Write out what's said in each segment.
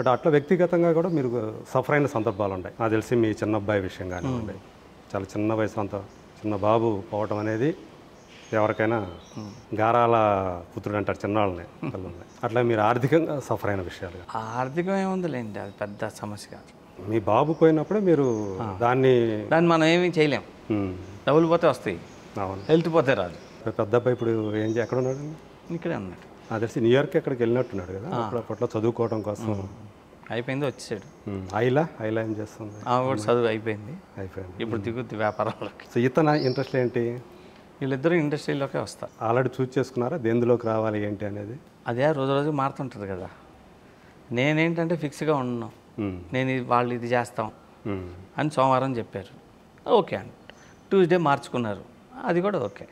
but అట్లా వ్యక్తిగతంగా కూడా మీరు సఫర్ అయిన సందర్భాలు ఉన్నాయి నాకు తెలిసి మీ చిన్న అబ్బాయి విషయం కానివ్వండి చాలా చిన్న వయసు అంత చిన్న బాబు పోవటం అనేది ఎవరికైనా గారాల పుత్రుడు అంటారు చిన్నవాళ్ళని పిల్లల్ని అట్లా మీరు ఆర్థికంగా సఫర్ అయిన విషయాలు ఆర్థికం లేండి అది పెద్ద సమస్య కాదు మీ బాబు పోయినప్పుడే మీరు దాన్ని దాన్ని మనం ఏమి చేయలేము డబ్బులు పోతే వస్తాయి హెల్త్ పోతే రాదు పెద్ద అబ్బాయి ఇప్పుడు ఏం ఎక్కడ ఉన్నాడు ఇక్కడే ఉన్నాడు తెలిసి న్యూయార్క్ ఎక్కడికి వెళ్ళినట్టున్నాడు కదా అప్పుడప్పట్లో చదువుకోవడం కోసం అయిపోయింది వచ్చేసాడు ఐలా ఐలా ఏం చేస్తుంది కూడా చదువు అయిపోయింది అయిపోయింది ఇప్పుడు దిగుద్ది వ్యాపారంలోకి సో ఇతన ఇంట్రెస్ట్ ఏంటి వీళ్ళిద్దరూ ఇండస్ట్రీలోకే వస్తారు ఆల్రెడీ చూస్ చేసుకున్నారా దేందులోకి రావాలి ఏంటి అనేది అదే రోజు రోజు మారుతుంటుంది కదా నేనేంటంటే ఫిక్స్గా ఉన్నాను నేను వాళ్ళు ఇది చేస్తాం అని సోమవారం చెప్పారు ఓకే అని ట్యూస్డే మార్చుకున్నారు అది కూడా ఓకే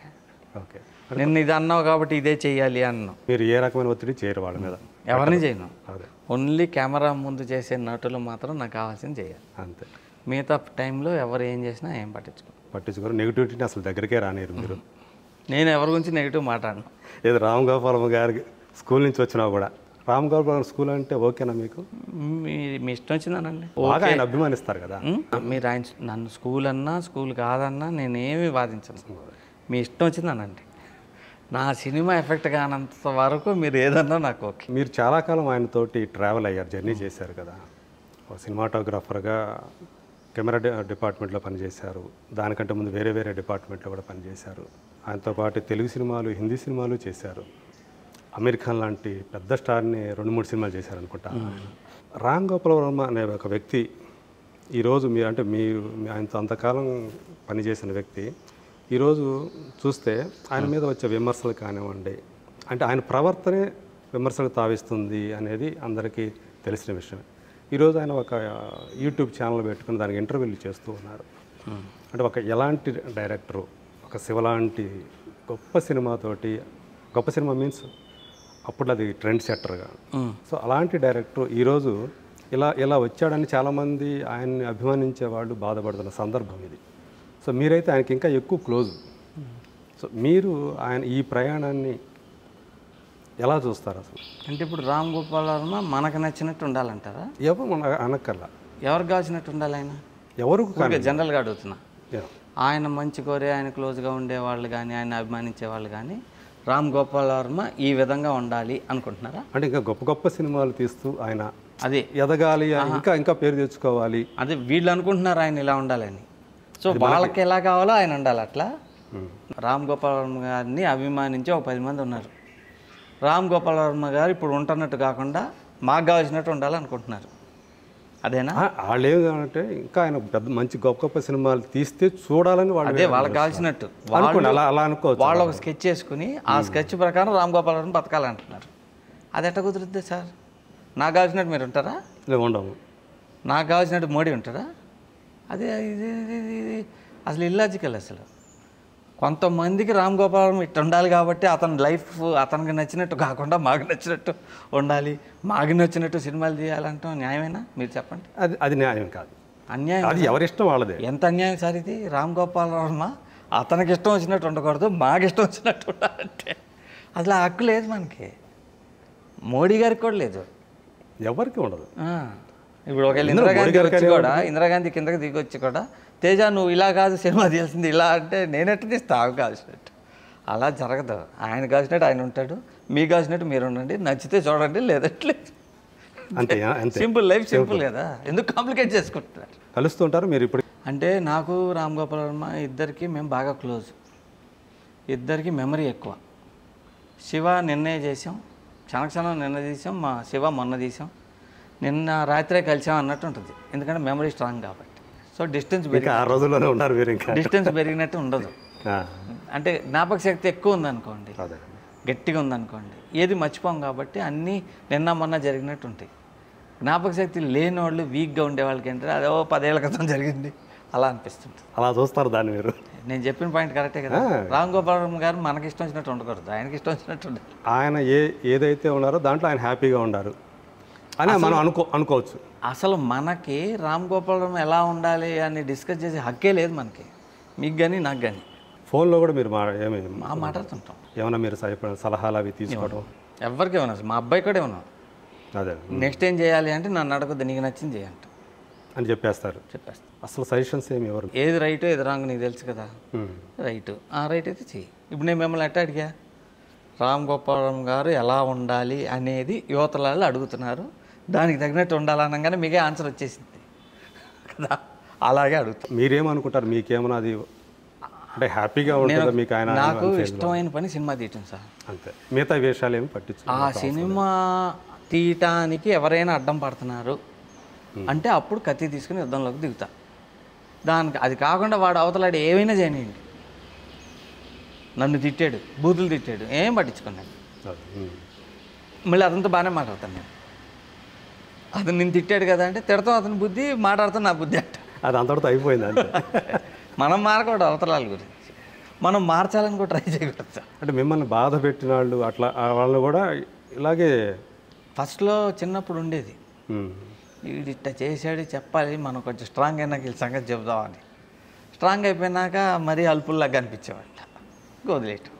ఓకే నిన్న ఇది అన్నావు కాబట్టి ఇదే చేయాలి అన్నావు మీరు ఏ రకమైన ఒత్తిడి చేయరు వాళ్ళ మీద ఎవరిని చేయను ఓన్లీ కెమెరా ముందు చేసే నటులు మాత్రం నాకు కావాల్సింది చేయాలి అంతే మిగతా టైంలో ఎవరు ఏం చేసినా ఏం పట్టించుకో పట్టించుకోరు నెగిటివిటీని అసలు దగ్గరికే రానేరు మీరు నేను ఎవరి గురించి నెగిటివ్ మాట్లాడను ఏదో రామ్ గోపాలం గారికి స్కూల్ నుంచి వచ్చినా కూడా రామ్ గోపాలం స్కూల్ అంటే ఓకేనా మీకు మీ ఇష్టం వచ్చిందనండి బాగా ఆయన అభిమానిస్తారు కదా మీరు ఆయన నన్ను స్కూల్ అన్నా స్కూల్ కాదన్నా నేనేమి బాధించను మీ ఇష్టం వచ్చింది అనండి నా సినిమా ఎఫెక్ట్ కానంత వరకు మీరు ఏదన్నా నాకు ఓకే మీరు చాలా కాలం ఆయనతోటి ట్రావెల్ అయ్యారు జర్నీ చేశారు కదా సినిమాటోగ్రాఫర్గా కెమెరా డిపార్ట్మెంట్లో పనిచేశారు దానికంటే ముందు వేరే వేరే డిపార్ట్మెంట్లో కూడా పనిచేశారు ఆయనతో పాటు తెలుగు సినిమాలు హిందీ సినిమాలు చేశారు అమీర్ ఖాన్ లాంటి పెద్ద స్టార్ని రెండు మూడు సినిమాలు చేశారు అనుకుంటా రామ్ గోపాల వర్మ అనే ఒక వ్యక్తి ఈరోజు మీరు అంటే మీ ఆయనతో అంతకాలం పనిచేసిన వ్యక్తి ఈరోజు చూస్తే ఆయన మీద వచ్చే విమర్శలు కానివ్వండి అంటే ఆయన ప్రవర్తనే విమర్శలు తావిస్తుంది అనేది అందరికీ తెలిసిన విషయం ఈరోజు ఆయన ఒక యూట్యూబ్ ఛానల్ పెట్టుకుని దానికి ఇంటర్వ్యూలు చేస్తూ ఉన్నారు అంటే ఒక ఎలాంటి డైరెక్టరు ఒక శివలాంటి గొప్ప సినిమాతోటి గొప్ప సినిమా మీన్స్ అప్పుడు అది ట్రెండ్ సెట్టర్గా సో అలాంటి డైరెక్టర్ ఈరోజు ఇలా ఇలా వచ్చాడని చాలామంది ఆయన్ని అభిమానించే వాళ్ళు బాధపడుతున్న సందర్భం ఇది సో మీరైతే ఆయనకి ఇంకా ఎక్కువ క్లోజ్ సో మీరు ఆయన ఈ ప్రయాణాన్ని ఎలా చూస్తారు అసలు అంటే ఇప్పుడు రామ్ గోపాల్ వర్మ మనకు నచ్చినట్టు ఉండాలంటారా ఎవరు మన ఎవరు కాల్చినట్టు ఉండాలి ఆయన ఎవరు జనరల్గా అడుగుతున్నా ఆయన మంచి కోరే ఆయన క్లోజ్గా ఉండేవాళ్ళు కానీ ఆయన అభిమానించే వాళ్ళు కానీ రామ్ గోపాల్ వర్మ ఈ విధంగా ఉండాలి అనుకుంటున్నారా అంటే ఇంకా గొప్ప గొప్ప సినిమాలు తీస్తూ ఆయన అదే ఎదగాలి ఇంకా ఇంకా పేరు తెచ్చుకోవాలి అదే వీళ్ళు అనుకుంటున్నారు ఆయన ఇలా ఉండాలని సో వాళ్ళకి ఎలా కావాలో ఆయన ఉండాలి అట్లా రామ్ గోపాల్ వర్మ గారిని అభిమానించి ఒక పది మంది ఉన్నారు రామ్ గోపాల్ వర్మ గారు ఇప్పుడు ఉంటున్నట్టు కాకుండా మాకు కావాల్సినట్టు ఉండాలనుకుంటున్నారు అదేనా వాళ్ళు ఏం కావాలంటే ఇంకా ఆయన పెద్ద మంచి గొప్ప గొప్ప సినిమాలు తీస్తే చూడాలని వాళ్ళు అదే వాళ్ళకి కావాల్సినట్టు వాళ్ళు అలా అలా వాళ్ళు ఒక స్కెచ్ చేసుకుని ఆ స్కెచ్ ప్రకారం రామ్ గోపాల్ వర్మ బతకాలంటున్నారు అది ఎట్ట కుదురుద్ది సార్ నాకు కావాల్సినట్టు మీరు ఉంటారా ఉండవు నాకు కావాల్సినట్టు మోడీ ఉంటారా అదే ఇది ఇది అసలు ఇల్లాజికల్ అసలు కొంతమందికి రామ్ గోపాలం ఇట్టు ఉండాలి కాబట్టి అతని లైఫ్ అతనికి నచ్చినట్టు కాకుండా మాకు నచ్చినట్టు ఉండాలి మాకు నచ్చినట్టు సినిమాలు తీయాలంటాం న్యాయమేనా మీరు చెప్పండి అది అది న్యాయం కాదు అన్యాయం అది ఎవరిష్టం వాళ్ళదే ఎంత అన్యాయం సార్ ఇది రామ్ గోపాల్ వర్మ అతనికి ఇష్టం వచ్చినట్టు ఉండకూడదు మాకు ఇష్టం వచ్చినట్టు ఉండాలంటే అసలు ఆ హక్కు లేదు మనకి మోడీ గారికి కూడా లేదు ఎవరికి ఉండదు ఇప్పుడు ఒకవేళ ఇందిరాగాంధీ వచ్చి కూడా ఇందిరాగాంధీ కిందకి దిగి వచ్చి కూడా తేజ నువ్వు ఇలా కాదు సినిమా తీసింది ఇలా అంటే నేనెట్టు తీస్తా ఆమె కాల్చినట్టు అలా జరగదు ఆయన కాల్చినట్టు ఆయన ఉంటాడు మీ కాల్చినట్టు మీరు ఉండండి నచ్చితే చూడండి లేదట్లేదు అంతే సింపుల్ లైఫ్ సింపుల్ కదా ఎందుకు కాంప్లికేట్ చేసుకుంటున్నారు కలుస్తుంటారు మీరు ఇప్పుడు అంటే నాకు రామ్ గోపాల్ వర్మ ఇద్దరికి మేము బాగా క్లోజ్ ఇద్దరికి మెమరీ ఎక్కువ శివ నిర్ణయం చేసాం క్షణక్షణం నిర్ణయం చేసాం మా శివ మొన్న తీసాం నిన్న రాత్రే కలిసాం అన్నట్టు ఉంటుంది ఎందుకంటే మెమరీ స్ట్రాంగ్ కాబట్టి సో డిస్టెన్స్ ఆ రోజుల్లోనే ఉన్నారు మీరు ఇంకా డిస్టెన్స్ పెరిగినట్టు ఉండదు అంటే జ్ఞాపక శక్తి ఎక్కువ ఉందనుకోండి గట్టిగా ఉందనుకోండి ఏది మర్చిపోం కాబట్టి అన్నీ నిన్న మొన్న జరిగినట్టు ఉంటాయి జ్ఞాపక శక్తి లేని వాళ్ళు వీక్గా ఉండే వాళ్ళకి ఏంటంటే అదో పదేళ్ల క్రితం జరిగింది అలా అనిపిస్తుంది అలా చూస్తారు దాన్ని మీరు నేను చెప్పిన పాయింట్ కరెక్టే కదా రామ్ గోపాల గారు మనకి ఇష్టం వచ్చినట్టు ఉండకూడదు ఆయనకి ఇష్టం వచ్చినట్టు ఉండాలి ఆయన ఏ ఏదైతే ఉన్నారో దాంట్లో ఆయన హ్యాపీగా ఉన్నారు అని మనం అనుకో అనుకోవచ్చు అసలు మనకి రామ్ గోపాలం ఎలా ఉండాలి అని డిస్కస్ చేసే హక్కే లేదు మనకి మీకు కానీ నాకు కానీ ఫోన్లో కూడా మీరు మా ఏమి మాట్లాడుతుంటాం ఏమైనా మీరు సలహాలు అవి తీసుకోవడం ఎవరికి ఏమన్నా మా అబ్బాయి కూడా ఏమన్నా అదే నెక్స్ట్ ఏం చేయాలి అంటే నన్ను అడగద్దు నీకు నచ్చింది చేయంట అని చెప్పేస్తారు చెప్పేస్తారు అసలు సజెషన్స్ ఏమి ఎవరు ఏది రైట్ ఏది రాంగ్ నీకు తెలుసు కదా రైట్ ఆ రైట్ అయితే చెయ్యి ఇప్పుడు నేను మిమ్మల్ని ఎట్ట అడిగా రామ్ గోపాలం గారు ఎలా ఉండాలి అనేది యువతలలో అడుగుతున్నారు దానికి తగినట్టు ఉండాలనగానే మీకే ఆన్సర్ వచ్చేసింది కదా అలాగే అడుగుతా మీరేమనుకుంటారు మీకేమన్నా అది అంటే హ్యాపీగా ఉంటుంది మీకు ఆయన నాకు ఇష్టమైన పని సినిమా తీయటం సార్ అంతే మిగతా వేషాలు ఏమి పట్టించు ఆ సినిమా తీయటానికి ఎవరైనా అడ్డం పడుతున్నారు అంటే అప్పుడు కత్తి తీసుకుని యుద్ధంలోకి దిగుతా దానికి అది కాకుండా వాడు అవతలాడు ఏమైనా చేయనియండి నన్ను తిట్టాడు బూతులు తిట్టాడు ఏం పట్టించుకున్నాను మళ్ళీ అదంతా బాగానే మాట్లాడతాను నేను అతను నేను తిట్టాడు కదా అంటే తిడతాం అతని బుద్ధి మాట్లాడతాం నా బుద్ధి అంట అది అంతటితో అయిపోయింది మనం మారకూడదు అవతలాల గురించి మనం మార్చాలని కూడా ట్రై చేయకూడదు అంటే మిమ్మల్ని బాధ పెట్టిన వాళ్ళు అట్లా వాళ్ళు కూడా ఇలాగే ఫస్ట్లో చిన్నప్పుడు ఉండేది వీడు ఇట్ట చేశాడు చెప్పాలి మనం కొంచెం స్ట్రాంగ్ అయినాక వీళ్ళ సంగతి చెబుదామని స్ట్రాంగ్ అయిపోయినాక మరీ అల్పుల్లాగా కనిపించేవాళ్ళ వదిలేయటం